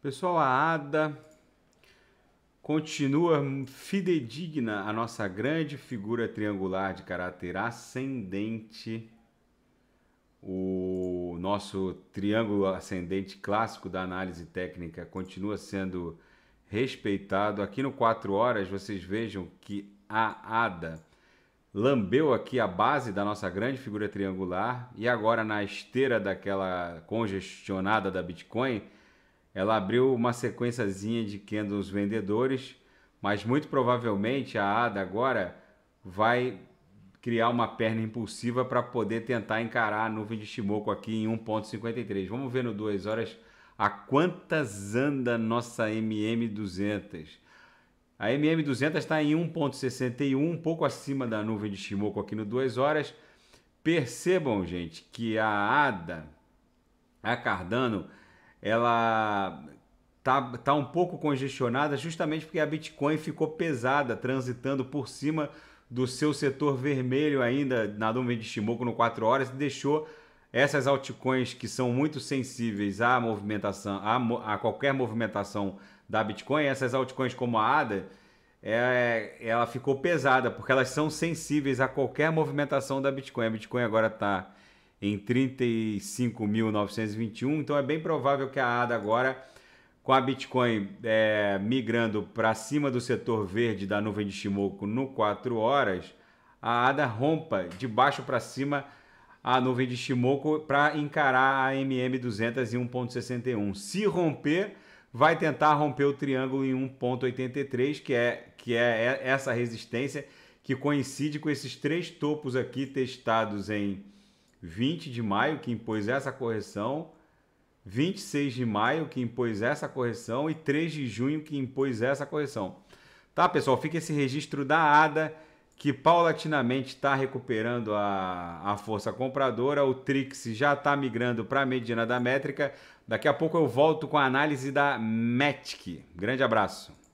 Pessoal, a Ada continua fidedigna a nossa grande figura triangular de caráter ascendente. O nosso triângulo ascendente clássico da análise técnica continua sendo respeitado. Aqui no 4 horas vocês vejam que a Ada lambeu aqui a base da nossa grande figura triangular e agora na esteira daquela congestionada da Bitcoin, ela abriu uma sequenciazinha de candles é vendedores, mas muito provavelmente a Ada agora vai criar uma perna impulsiva para poder tentar encarar a nuvem de Shimoku aqui em 1.53. Vamos ver no 2 horas a quantas anda nossa MM200. A MM200 está em 1.61, um pouco acima da nuvem de Shimoku aqui no 2 horas. Percebam, gente, que a ADA, a Cardano, ela tá, tá um pouco congestionada justamente porque a Bitcoin ficou pesada, transitando por cima do seu setor vermelho ainda na nuvem de Shimoku no 4 horas e deixou essas altcoins que são muito sensíveis à movimentação, a, a qualquer movimentação da Bitcoin, essas altcoins como a ADA, é, ela ficou pesada, porque elas são sensíveis a qualquer movimentação da Bitcoin. A Bitcoin agora está em 35.921. Então é bem provável que a ADA agora, com a Bitcoin é, migrando para cima do setor verde da nuvem de Shimoku no 4 horas, a ADA rompa de baixo para cima a nuvem de Shimoku para encarar a MM200 em 1.61. Se romper, vai tentar romper o triângulo em 1.83, que é, que é essa resistência que coincide com esses três topos aqui testados em 20 de maio, que impôs essa correção, 26 de maio, que impôs essa correção, e 3 de junho, que impôs essa correção. Tá, pessoal? Fica esse registro da ADA, que paulatinamente está recuperando a, a força compradora. O Trix já está migrando para a mediana da métrica. Daqui a pouco eu volto com a análise da METIC. Grande abraço.